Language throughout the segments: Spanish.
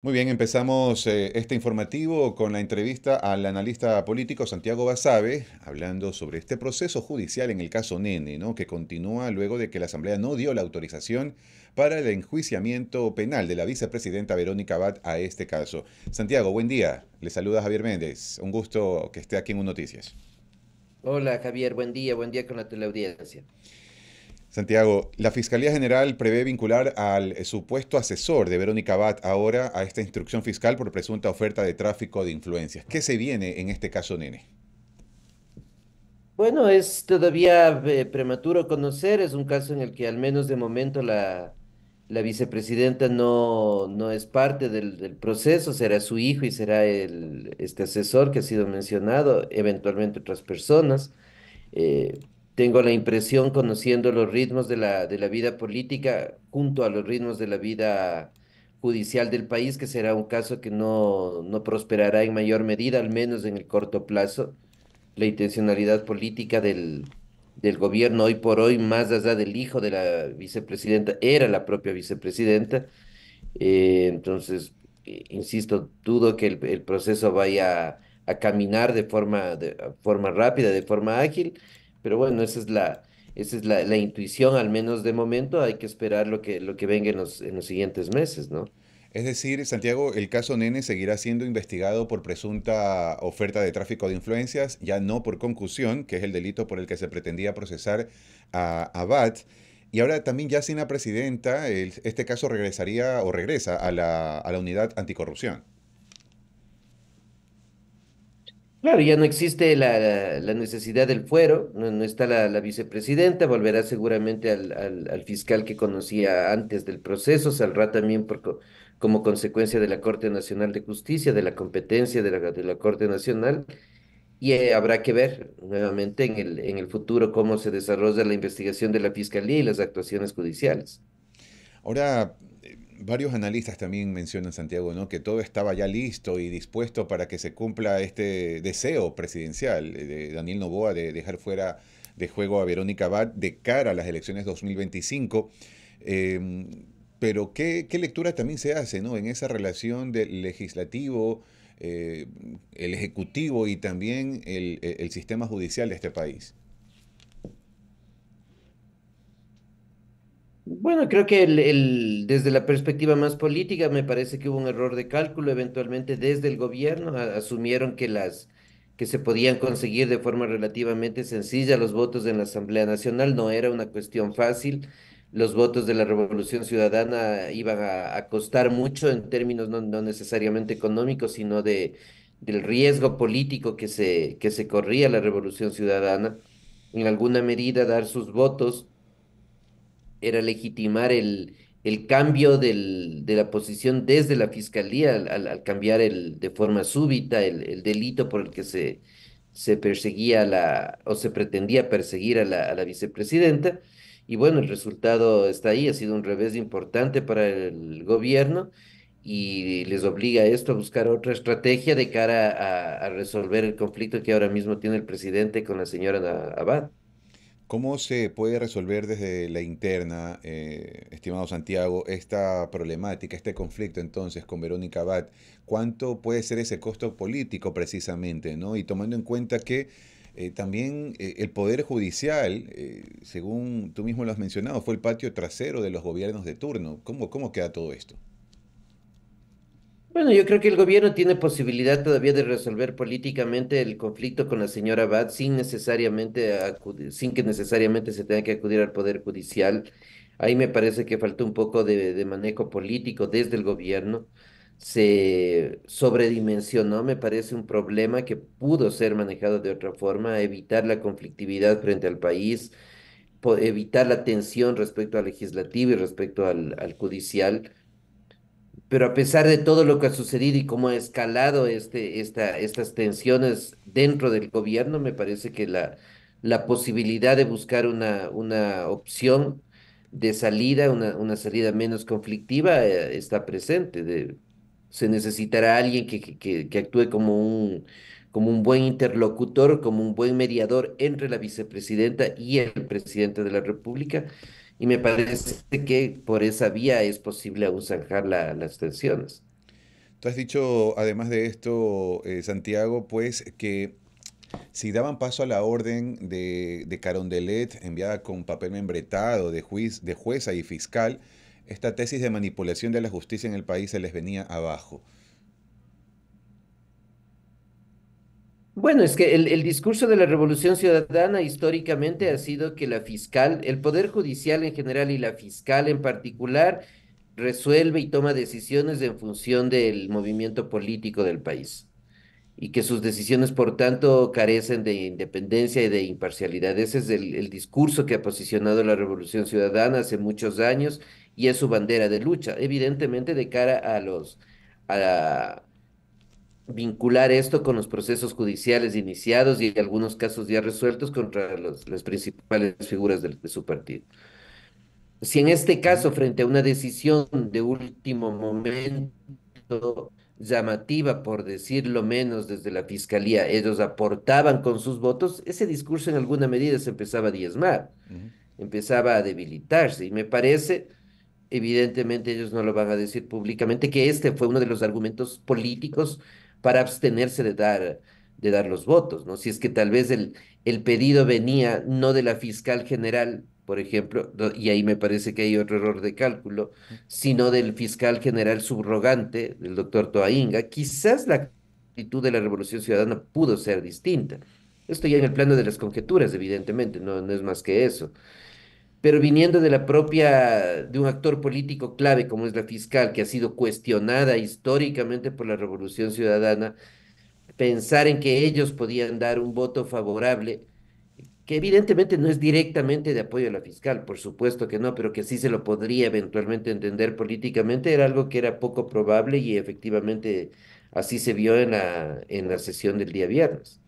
Muy bien, empezamos eh, este informativo con la entrevista al analista político Santiago Basabe, hablando sobre este proceso judicial en el caso Nene, ¿no? que continúa luego de que la Asamblea no dio la autorización para el enjuiciamiento penal de la vicepresidenta Verónica Abad a este caso. Santiago, buen día. Le saluda Javier Méndez. Un gusto que esté aquí en Un Noticias. Hola Javier, buen día, buen día con la teleaudiencia. Santiago, la Fiscalía General prevé vincular al eh, supuesto asesor de Verónica Bat ahora a esta instrucción fiscal por presunta oferta de tráfico de influencias. ¿Qué se viene en este caso, Nene? Bueno, es todavía eh, prematuro conocer, es un caso en el que al menos de momento la, vicepresidenta no, es parte del, proceso, será su hijo y será el, este asesor que ha sido mencionado, eventualmente otras personas. Eh, tengo la impresión, conociendo los ritmos de la, vida política junto a los ritmos de la vida judicial del país, que será un caso que no, prosperará en mayor medida, al menos en el corto plazo. La intencionalidad política del, gobierno hoy por hoy, más allá del hijo de la vicepresidenta, era la propia vicepresidenta. Eh, entonces, eh, insisto, dudo que el, proceso vaya a, caminar de forma, de forma rápida, de forma ágil. Pero bueno, esa es la, es la, intuición, al menos de momento. Hay que esperar lo que, lo que venga en los, siguientes meses, ¿no? Es decir, Santiago, el caso Nene seguirá siendo investigado por presunta oferta de tráfico de influencias, ya no por concusión, que es el delito por el que se pretendía procesar a Abad. Y ahora también ya sin la presidenta, este caso regresaría o regresa a la, a la unidad anticorrupción. Claro, ya no existe la, necesidad del fuero, no, está la, vicepresidenta, volverá seguramente al, al, fiscal que conocía antes del proceso, saldrá también como consecuencia de la Corte Nacional de Justicia, de la competencia de la, Corte Nacional, y eh, habrá que ver nuevamente en el, en el futuro cómo se desarrolla la investigación de la fiscalía y las actuaciones judiciales. Ahora, varios analistas también mencionan, Santiago, ¿no? que todo estaba ya listo y dispuesto para que se cumpla este deseo presidencial eh, de Daniel Novoa de dejar fuera de juego a Verónica Abad de cara a las elecciones 2025. Em, pero ¿qué, lectura también se hace en esa relación del legislativo, eh, el ejecutivo y también el sistema judicial de este país? Bueno, creo que desde la perspectiva más política me parece que hubo un error de cálculo. Eventualmente desde el gobierno asumieron que las que se podían conseguir de forma relativamente sencilla los votos en la Asamblea Nacional. No era una cuestión fácil. Los votos de la Revolución Ciudadana iban a, costar mucho en términos no, necesariamente económicos, sino de, del riesgo político que se, que se corría la Revolución Ciudadana. En alguna medida dar sus votos era legitimar el, cambio de la posición desde la fiscalía al, cambiar el, de forma súbita el, delito por el que se, se perseguía la, o se pretendía perseguir a la, vicepresidenta. Y bueno, el resultado está ahí, ha sido un revés importante para el gobierno y les obliga a esto a buscar otra estrategia de cara a resolver el conflicto que ahora mismo tiene el presidente con la señora Abad. ¿Cómo se puede resolver desde la interna, eh, estimado Santiago, esta problemática, este conflicto entonces con Verónica Abad? ¿Cuánto puede ser ese costo político precisamente? ¿no? Y tomando en cuenta que eh, también eh, el Poder Judicial, según tú mismo lo has mencionado, fue el patio trasero de los gobiernos de turno. ¿Cómo, cómo queda todo esto? Bueno, yo creo que el gobierno tiene posibilidad todavía de resolver políticamente el conflicto con la señora Abad sin necesariamente sin que necesariamente se tenga que acudir al poder judicial. Ahí me parece que faltó un poco de, manejo político desde el gobierno. Se sobredimensionó, me parece un problema que pudo ser manejado de otra forma, evitar la conflictividad frente al país, evitar la tensión respecto al legislativo y respecto al judicial pero a pesar de todo lo que ha sucedido y cómo ha escalado este, esta, estas tensiones dentro del gobierno, me parece que la, posibilidad de buscar una, opción de salida, una, salida menos conflictiva, eh, está presente. se necesitará alguien que, actúe como un, como un buen interlocutor, como un buen mediador entre la vicepresidenta y el presidente de la República y me parece que por esa vía es posible aún las tensiones. Tú has dicho, además de esto, eh, Santiago, pues que si daban paso a la orden de, Carondelet enviada con papel membretado de, de jueza y fiscal, esta tesis de manipulación de la justicia en el país se les venía abajo. Bueno, es que el, discurso de la Revolución Ciudadana históricamente ha sido que la fiscal, el Poder Judicial en general y la fiscal en particular, resuelve y toma decisiones en función del movimiento político del país y que sus decisiones, por tanto, carecen de independencia y de imparcialidad. Ese es el, el discurso que ha posicionado la Revolución Ciudadana hace muchos años y es su bandera de lucha, evidentemente de cara a los... A vincular esto con los procesos judiciales iniciados y algunos casos ya resueltos contra los, las principales figuras de, su partido. Si en este caso, frente a una decisión de último momento, llamativa, por decirlo menos, desde la fiscalía, ellos aportaban con sus votos, ese discurso en alguna medida se empezaba a diezmar, empezaba a debilitarse. Y me parece, evidentemente ellos no lo van a decir públicamente, que este fue uno de los argumentos políticos para abstenerse de dar, de dar los votos, ¿no? Si es que tal vez el, el pedido venía no de la fiscal general, por ejemplo, y ahí me parece que hay otro error de cálculo, sino del fiscal general subrogante, del doctor Toainga, quizás la actitud de la Revolución Ciudadana pudo ser distinta. Esto ya en el plano de las conjeturas, evidentemente, no, no es más que eso pero viniendo de la propia, de un actor político clave como es la fiscal, que ha sido cuestionada históricamente por la Revolución Ciudadana, pensar en que ellos podían dar un voto favorable, que evidentemente no es directamente de apoyo a la fiscal, por supuesto que no, pero que sí se lo podría eventualmente entender políticamente, era algo que era poco probable y efectivamente así se vio en la, sesión del día viernes.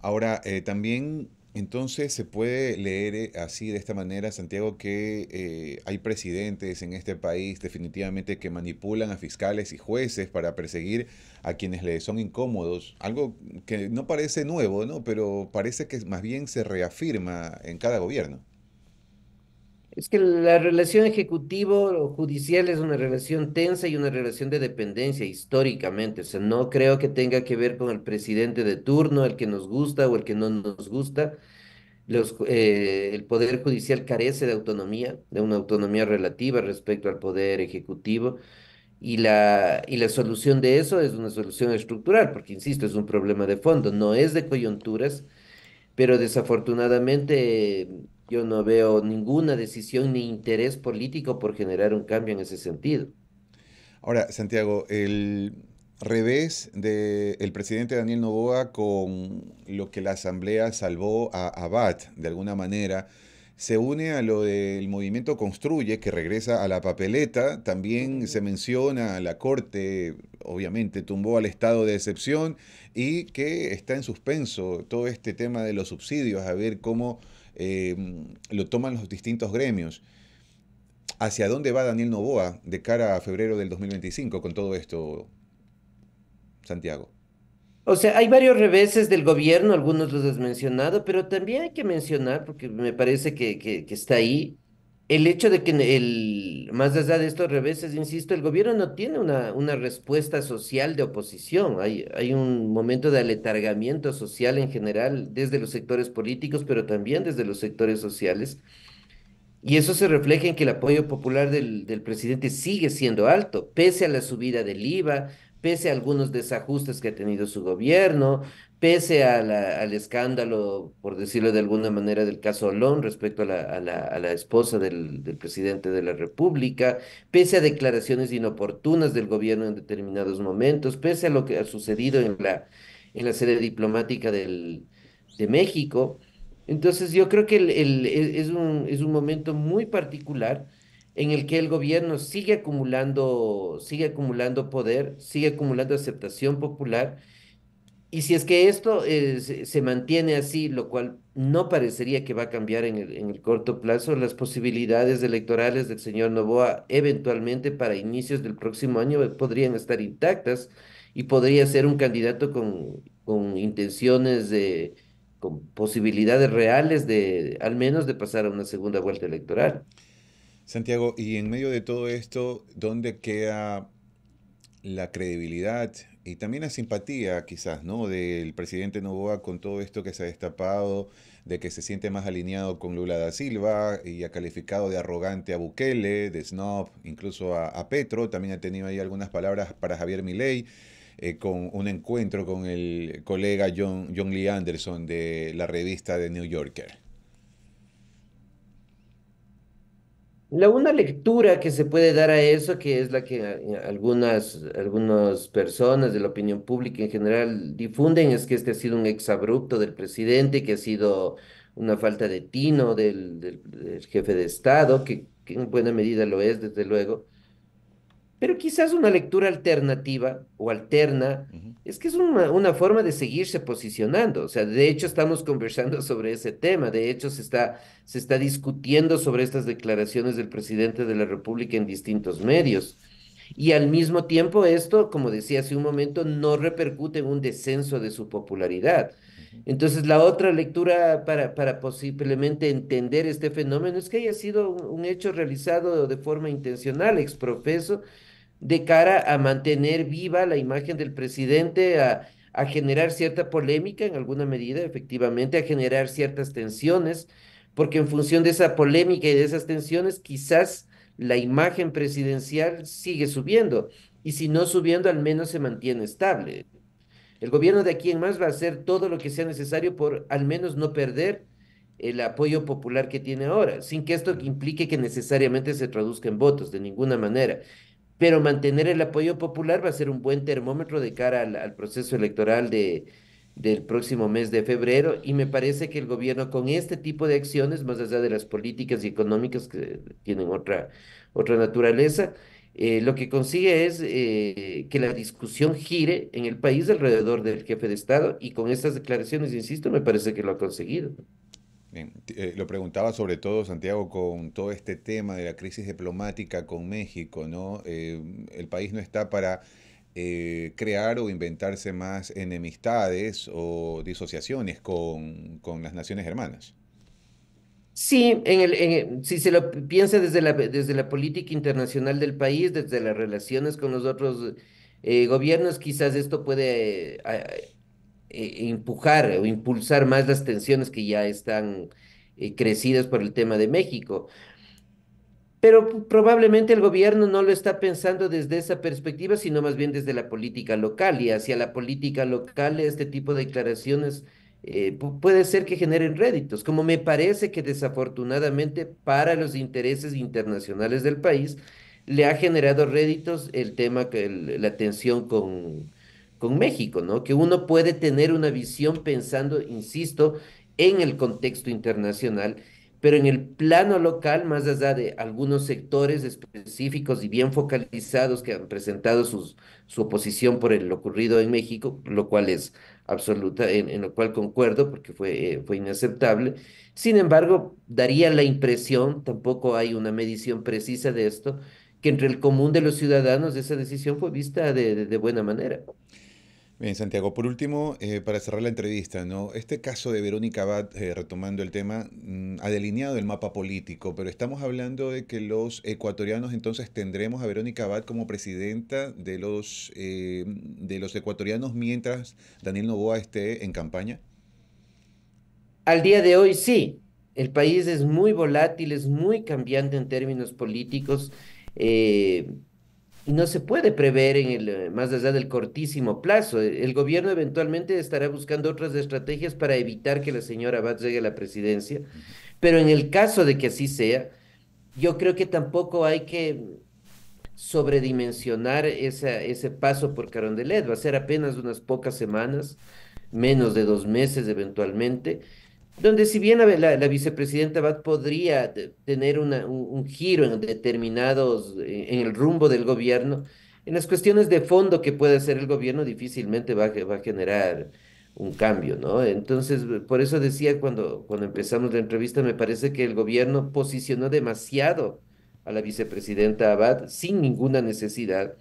Ahora, eh, también entonces se puede leer eh, así de esta manera, Santiago, que eh, hay presidentes en este país definitivamente que manipulan a fiscales y jueces para perseguir a quienes les son incómodos. Algo que no parece nuevo, ¿no? Pero parece que más bien se reafirma en cada gobierno. Es que la relación ejecutivo o judicial es una relación tensa y una relación de dependencia históricamente. O sea, no creo que tenga que ver con el presidente de turno, el que nos gusta o el que no nos gusta. Los, eh, el poder judicial carece de autonomía, de una autonomía relativa respecto al poder ejecutivo. Y la, y la solución de eso es una solución estructural, porque, insisto, es un problema de fondo, no es de coyunturas pero desafortunadamente yo no veo ninguna decisión ni interés político por generar un cambio en ese sentido. Ahora, Santiago, el revés del el presidente Daniel Novoa con lo que la Asamblea salvó a Abad, de alguna manera, se une a lo del movimiento Construye, que regresa a la papeleta. También se menciona la Corte, obviamente, tumbó al estado de excepción y que está en suspenso todo este tema de los subsidios, a ver cómo em, lo toman los distintos gremios. ¿Hacia dónde va Daniel Novoa de cara a febrero del 2025 con todo esto, Santiago? O sea, hay varios reveses del gobierno, algunos los has mencionado, pero también hay que mencionar, porque me parece que, que, está ahí, el hecho de que el, más allá de estos reveses, insisto, el gobierno no tiene una, respuesta social de oposición. Hay, hay un momento de aletargamiento social en general desde los sectores políticos, pero también desde los sectores sociales. Y eso se refleja en que el apoyo popular del, del presidente sigue siendo alto, pese a la subida del IVA, pese a algunos desajustes que ha tenido su gobierno, pese al escándalo, por decirlo de alguna manera, del caso Olón respecto a la, esposa del, presidente de la República, pese a declaraciones inoportunas del gobierno en determinados momentos, pese a lo que ha sucedido en la, en la sede diplomática del, de México. Entonces yo creo que e, es, un, es un momento muy particular en el que el gobierno sigue acumulando, sigue acumulando poder, sigue acumulando aceptación popular. Y si es que esto eh, se mantiene así, lo cual no parecería que va a cambiar en el, corto plazo, las posibilidades electorales del señor Novoa eventualmente para inicios del próximo año podrían estar intactas y podría ser un candidato con, intenciones con posibilidades reales de, al menos de pasar a una segunda vuelta electoral. Santiago, y en medio de todo esto, ¿dónde queda la credibilidad y también la simpatía quizás, ¿no? Del presidente Novoa con todo esto que se ha destapado, de que se siente más alineado con Lula da Silva y ha calificado de arrogante a Bukele, de snob, incluso a, Petro, también ha tenido ahí algunas palabras para Javier Milei. Eh, con un encuentro con el colega John, John Lee Anderson de la revista The New Yorker. La una lectura que se puede dar a eso, que es la que eh, algunas, algunas personas de la opinión pública en general difunden, es que este ha sido un exabrupto del presidente, que ha sido una falta de tino del, del, jefe de Estado, que en buena medida lo es, desde luego, pero quizás una lectura alternativa o alterna es que es una, forma de seguirse posicionando. O sea, de hecho estamos conversando sobre ese tema, de hecho se está, se está discutiendo sobre estas declaraciones del presidente de la República en distintos medios. Y al mismo tiempo esto, como decía hace un momento, no repercute en un descenso de su popularidad. Entonces, la otra lectura para, posiblemente entender este fenómeno es que haya sido un, hecho realizado de forma intencional, exprofeso, de cara a mantener viva la imagen del presidente, a, a generar cierta polémica en alguna medida, efectivamente, a generar ciertas tensiones, porque en función de esa polémica y de esas tensiones, quizás la imagen presidencial sigue subiendo, y si no subiendo, al menos se mantiene estable. El gobierno de aquí en más va a hacer todo lo que sea necesario por al menos no perder el apoyo popular que tiene ahora, sin que esto implique que necesariamente se traduzca en votos, de ninguna manera. Pero mantener el apoyo popular va a ser un buen termómetro de cara al, proceso electoral de, del próximo mes de febrero y me parece que el gobierno con este tipo de acciones, más allá de las políticas y económicas que tienen otra, otra naturaleza, eh, lo que consigue es eh, que la discusión gire en el país alrededor del jefe de Estado y con estas declaraciones, insisto, me parece que lo ha conseguido. Eh, lo preguntaba sobre todo, Santiago, con todo este tema de la crisis diplomática con México, ¿no? el país no está para crear o inventarse más enemistades o disociaciones con, con las naciones hermanas. Sí, en el, si se lo piensa desde la, desde la política internacional del país, desde las relaciones con los otros eh, gobiernos, quizás esto puede e, empujar o impulsar más las tensiones que ya están eh, crecidas por el tema de México. Pero probablemente el gobierno no lo está pensando desde esa perspectiva, sino más bien desde la política local y hacia la política local este tipo de declaraciones eh, puede ser que generen réditos, como me parece que desafortunadamente para los intereses internacionales del país le ha generado réditos el tema, la tensión con, México, ¿no? Que uno puede tener una visión pensando, insisto, en el contexto internacional, pero en el plano local, más allá de algunos sectores específicos y bien focalizados que han presentado su oposición por el, lo ocurrido en México, lo cual es absoluta, en, lo cual concuerdo porque fue, eh, fue inaceptable. Sin embargo, daría la impresión, tampoco hay una medición precisa de esto, que entre el común de los ciudadanos esa decisión fue vista de buena manera. Bien, Santiago, por último, eh, para cerrar la entrevista, ¿no? Este caso de Verónica Abad, eh, retomando el tema, mm, ha delineado el mapa político, pero estamos hablando de que los ecuatorianos entonces tendremos a Verónica Abad como presidenta de los, eh, de los ecuatorianos mientras Daniel Novoa esté en campaña. Al día de hoy sí, el país es muy volátil, es muy cambiante en términos políticos. Eh, y no se puede prever en el, eh, más allá del cortísimo plazo. E, el gobierno eventualmente estará buscando otras estrategias para evitar que la señora Abad llegue a la presidencia, pero en el caso de que así sea, yo creo que tampoco hay que sobredimensionar esa, ese paso por Carondelet. Va a ser apenas unas pocas semanas, menos de dos meses eventualmente donde si bien la, la vicepresidenta Abad podría tener un, giro en determinados, eh, en, el rumbo del gobierno, en las cuestiones de fondo que puede hacer el gobierno difícilmente va, va a generar un cambio, ¿no? Entonces, por eso decía cuando, cuando empezamos la entrevista, me parece que el gobierno posicionó demasiado a la vicepresidenta Abad sin ninguna necesidad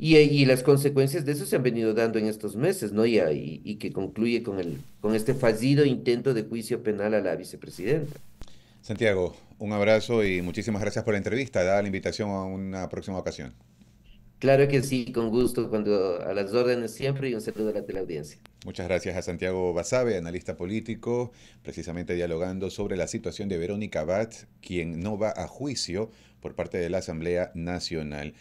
y, las consecuencias de eso se han venido dando en estos meses, ¿no? Y, y, que concluye con, el, con este fallido intento de juicio penal a la vicepresidenta. Santiago, un abrazo y muchísimas gracias por la entrevista. Da la invitación a una próxima ocasión. Claro que sí, con gusto, cuando a las órdenes siempre y un saludo a la teleaudiencia. Muchas gracias a Santiago Basabe, analista político, precisamente dialogando sobre la situación de Verónica Bat, quien no va a juicio por parte de la Asamblea Nacional.